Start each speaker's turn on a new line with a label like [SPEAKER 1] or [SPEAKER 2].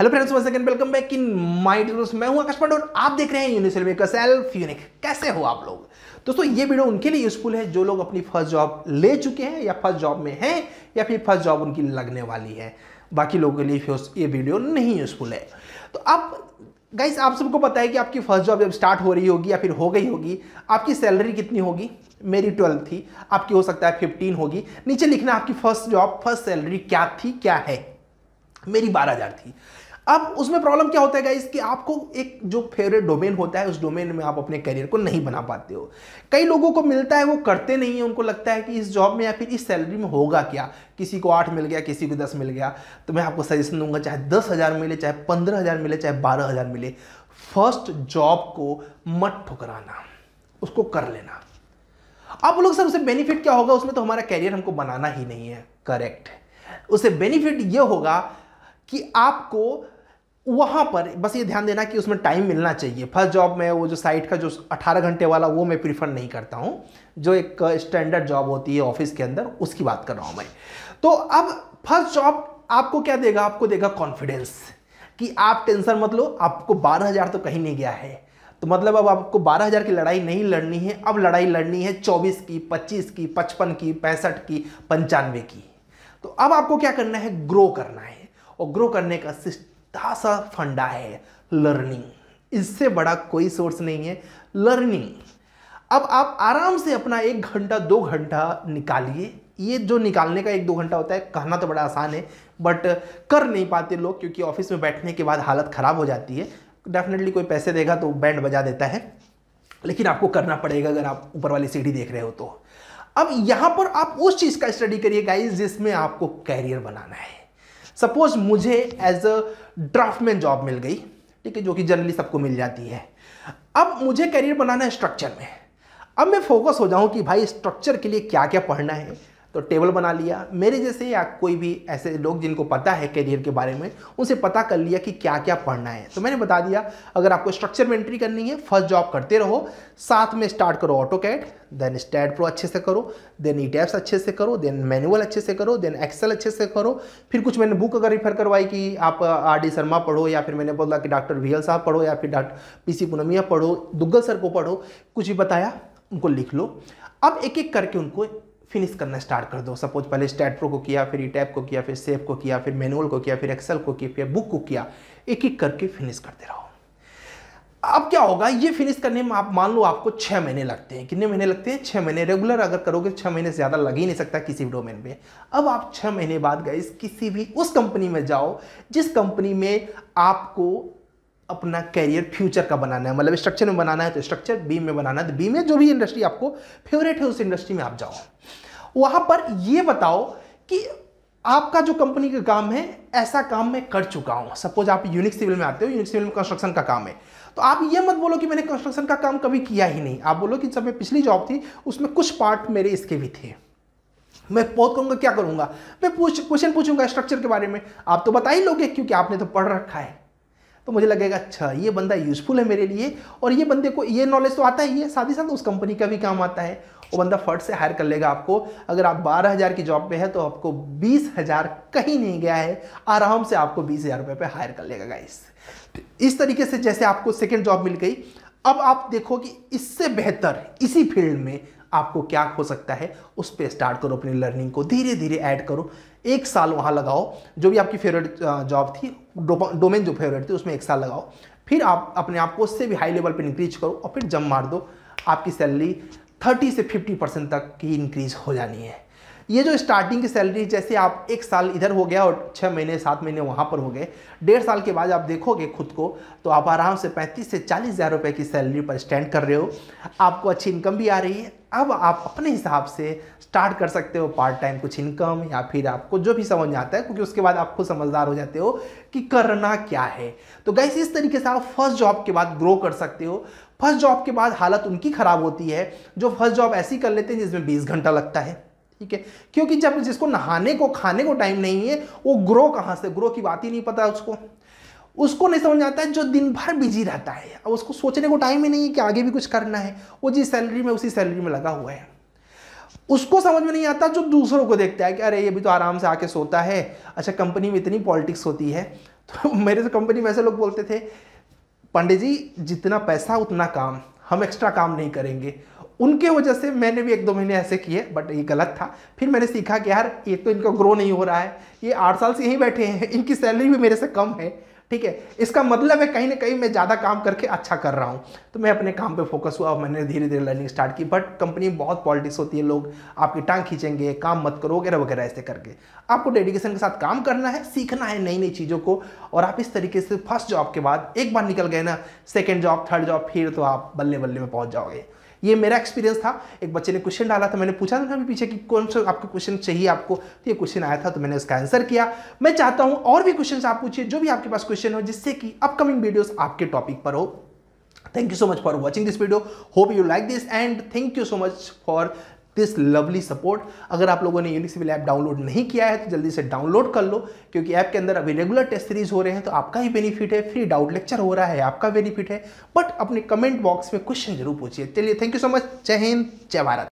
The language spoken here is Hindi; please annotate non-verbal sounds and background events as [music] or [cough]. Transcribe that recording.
[SPEAKER 1] hello friends one second welcome back in my details मैं हूं आकाश पांडे और आप देख रहे हैं यूनिसेल मेकर सेल्फ यूनिक कैसे हो आप लोग दोस्तों ये वीडियो उनके लिए यूजफुल है जो लोग अपनी फर्स्ट जॉब ले चुके हैं या फर्स्ट जॉब में हैं या फिर फर्स्ट जॉब उनकी लगने वाली है बाकी लोगों के लिए फिर ये वीडियो नहीं यूजफुल है तो आप गाइस आप सबको पता है कि आपकी फर्स्ट जॉब जब स्टार्ट हो रही होगी या फिर हो गई होगी आपकी सैलरी कितनी होगी मेरी ट्वेल्थ थी आपकी हो सकता है फिफ्टीन होगी नीचे लिखना आपकी फर्स्ट जॉब फर्स्ट सैलरी क्या थी क्या है मेरी बारह हज़ार थी अब उसमें प्रॉब्लम क्या होता है गाइस कि आपको एक जो फेवरेट डोमेन होता है उस डोमेन में आप अपने करियर को नहीं बना पाते हो कई लोगों को मिलता है वो करते नहीं है उनको लगता है कि इस जॉब में या फिर इस सैलरी में होगा क्या किसी को आठ मिल गया किसी को दस मिल गया तो मैं आपको सजेशन दूंगा चाहे दस हज़ार मिले चाहे पंद्रह हज़ार मिले चाहे बारह हज़ार मिले फर्स्ट जॉब को मत ठुकराना उसको कर लेना आप लोग सर उसे बेनिफिट क्या होगा उसमें तो हमारा कैरियर हमको बनाना ही नहीं है करेक्ट उसे बेनिफिट यह होगा कि आपको वहाँ पर बस ये ध्यान देना कि उसमें टाइम मिलना चाहिए फर्स्ट जॉब में वो जो साइट का जो 18 घंटे वाला वो मैं प्रीफर नहीं करता हूँ जो एक स्टैंडर्ड जॉब होती है ऑफिस के अंदर उसकी बात कर रहा हूँ मैं तो अब फर्स्ट जॉब आपको क्या देगा आपको देगा कॉन्फिडेंस कि आप टेंशन मत लो आपको बारह हज़ार तो कहीं नहीं गया है तो मतलब अब आपको बारह हज़ार की लड़ाई नहीं लड़नी है अब लड़ाई लड़नी है चौबीस की पच्चीस की पचपन की पैंसठ की पंचानवे की तो अब आपको क्या करना है ग्रो करना है और ग्रो करने का सिस्ट छोटा सा फंडा है लर्निंग इससे बड़ा कोई सोर्स नहीं है लर्निंग अब आप आराम से अपना एक घंटा दो घंटा निकालिए ये जो निकालने का एक दो घंटा होता है कहना तो बड़ा आसान है बट कर नहीं पाते लोग क्योंकि ऑफिस में बैठने के बाद हालत ख़राब हो जाती है डेफिनेटली कोई पैसे देगा तो बैंड बजा देता है लेकिन आपको करना पड़ेगा अगर आप ऊपर वाली सीढ़ी देख रहे हो तो अब यहाँ पर आप उस चीज़ का स्टडी करिए गाइज जिसमें आपको कैरियर बनाना है सपोज मुझे एज अ ड्राफ्टमैन जॉब मिल गई ठीक है जो कि जनरली सबको मिल जाती है अब मुझे करियर बनाना है स्ट्रक्चर में अब मैं फोकस हो जाऊं कि भाई स्ट्रक्चर के लिए क्या क्या पढ़ना है तो टेबल बना लिया मेरे जैसे या कोई भी ऐसे लोग जिनको पता है करियर के बारे में उनसे पता कर लिया कि क्या क्या पढ़ना है तो मैंने बता दिया अगर आपको स्ट्रक्चर में एंट्री करनी है फर्स्ट जॉब करते रहो साथ में स्टार्ट करो AutoCAD then STAAD Pro अच्छे से करो देन ई टैप्स अच्छे से करो देन मैनुअल अच्छे से करो देन एक्सेल अच्छे से करो फिर कुछ मैंने बुक अगर रिफर करवाई कि आप आर डी शर्मा पढ़ो या फिर मैंने बोला कि डॉक्टर एल साहब पढ़ो या फिर डॉक्टर पी सी पुनमिया पढ़ो दुग्गल सर को पढ़ो कुछ भी बताया उनको लिख लो अब एक एक करके उनको फिनिश करना स्टार्ट कर दो सपोज पहले स्टैट प्रो को किया फिर ई टैप को किया फिर सेफ को किया फिर मैनुअल को किया फिर एक्सेल को किया फिर बुक को किया एक एक करके फिनिश करते रहो अब क्या होगा ये फिनिश करने में आप मान लो आपको छः महीने लगते हैं कितने महीने लगते हैं छः महीने रेगुलर अगर करोगे छः महीने से ज़्यादा लग ही नहीं सकता किसी भी डोमेन में अब आप छः महीने बाद गए किसी भी उस कंपनी में जाओ जिस कंपनी में आपको अपना कैरियर फ्यूचर का बनाना है मतलब स्ट्रक्चर में बनाना है तो स्ट्रक्चर बी में बनाना है तो बी में जो भी इंडस्ट्री आपको फेवरेट है उस इंडस्ट्री में आप जाओ वहां पर यह बताओ कि आपका जो कंपनी का काम है ऐसा काम मैं कर चुका हूं सपोज आप यूनिक सिविल में आते हो यूनिक सिविल में कंस्ट्रक्शन का काम है तो आप यह मत बोलो कि मैंने कंस्ट्रक्शन का काम कभी किया ही नहीं आप बोलो कि जब मैं पिछली जॉब थी उसमें कुछ पार्ट मेरे इसके भी थे मैं बहुत कहूंगा क्या करूंगा मैं पूछ क्वेश्चन पूछूंगा स्ट्रक्चर के बारे में आप तो बता ही लोगे क्योंकि आपने तो पढ़ रखा है तो मुझे लगेगा अच्छा ये बंदा यूज़फुल है मेरे लिए और ये बंदे को ये नॉलेज तो आता ही है साथ ही साथ उस कंपनी का भी काम आता है वो बंदा फट से हायर कर लेगा आपको अगर आप बारह हज़ार की जॉब पे है तो आपको बीस हज़ार कहीं नहीं गया है आराम से आपको बीस हज़ार रुपये पर हायर कर लेगा गाइस तो इस तरीके से जैसे आपको सेकेंड जॉब मिल गई अब आप देखो कि इससे बेहतर इसी फील्ड में आपको क्या हो सकता है उस पर स्टार्ट करो अपनी लर्निंग को धीरे धीरे ऐड करो एक साल वहाँ लगाओ जो भी आपकी फेवरेट जॉब थी डोमेन जो फेवरेट थी उसमें एक साल लगाओ फिर आप अपने आप को उससे भी हाई लेवल पर इंक्रीज करो और फिर जम मार दो आपकी सैलरी थर्टी से फिफ्टी परसेंट तक की इंक्रीज हो जानी है ये जो स्टार्टिंग की सैलरी जैसे आप एक साल इधर हो गया और छः महीने सात महीने वहाँ पर हो गए डेढ़ साल के बाद आप देखोगे खुद को तो आप आराम से पैंतीस से चालीस हज़ार रुपये की सैलरी पर स्टैंड कर रहे हो आपको अच्छी इनकम भी आ रही है अब आप अपने हिसाब से स्टार्ट कर सकते हो पार्ट टाइम कुछ इनकम या फिर आपको जो भी समझ में आता है क्योंकि उसके बाद आप खुद समझदार हो जाते हो कि करना क्या है तो गैस इस तरीके से आप फर्स्ट जॉब के बाद ग्रो कर सकते हो फर्स्ट जॉब के बाद हालत उनकी ख़राब होती है जो फर्स्ट जॉब ऐसी कर लेते हैं जिसमें बीस घंटा लगता है ठीक है क्योंकि जब जिसको नहाने को खाने को टाइम नहीं है वो ग्रो कहाँ से ग्रो की बात ही नहीं पता उसको उसको नहीं समझ आता है जो दिन भर बिजी रहता है और उसको सोचने को टाइम ही नहीं है कि आगे भी कुछ करना है वो जिस सैलरी में उसी सैलरी में लगा हुआ है उसको समझ में नहीं आता जो दूसरों को देखता है कि अरे ये भी तो आराम से आके सोता है अच्छा कंपनी में इतनी पॉलिटिक्स होती है [laughs] तो मेरे तो कंपनी में ऐसे लोग बोलते थे पंडित जी जितना पैसा उतना काम हम एक्स्ट्रा काम नहीं करेंगे उनके वजह से मैंने भी एक दो महीने ऐसे किए बट ये गलत था फिर मैंने सीखा कि यार ये तो इनका ग्रो नहीं हो रहा है ये आठ साल से यहीं बैठे हैं [laughs] इनकी सैलरी भी मेरे से कम है ठीक है इसका मतलब है कहीं ना कहीं मैं ज़्यादा काम करके अच्छा कर रहा हूँ तो मैं अपने काम पे फोकस हुआ और मैंने धीरे धीरे लर्निंग स्टार्ट की बट कंपनी में बहुत पॉलिटिक्स होती है लोग आपकी टांग खींचेंगे काम मत करो वगैरह वगैरह ऐसे करके आपको डेडिकेशन के साथ काम करना है सीखना है नई नई चीज़ों को और आप इस तरीके से फर्स्ट जॉब के बाद एक बार निकल गए ना सेकेंड जॉब थर्ड जॉब फिर तो आप बल्ले बल्ले में पहुँच जाओगे ये मेरा एक्सपीरियंस था एक बच्चे ने क्वेश्चन डाला था मैंने पूछा था पीछे कि कौन सा आपको क्वेश्चन चाहिए आपको तो ये क्वेश्चन आया था तो मैंने उसका आंसर किया मैं चाहता हूँ और भी क्वेश्चन आप पूछिए जो भी आपके पास क्वेश्चन हो जिससे कि अपकमिंग वीडियोज आपके टॉपिक पर हो thank you so much for watching this video hope you like this and thank you so much for this lovely support अगर आप लोगों ने यूनिक सिविल ऐप डाउनलोड नहीं किया है तो जल्दी से डाउनलोड कर लो क्योंकि ऐप के अंदर अभी रेगुलर टेस्ट सीरीज हो रहे हैं तो आपका ही बेनिफिट है फ्री डाउट लेक्चर हो रहा है आपका बेनिफिट है बट अपने कमेंट बॉक्स में क्वेश्चन जरूर पूछिए चलिए थैंक यू सो मच जय हिंद जय भारत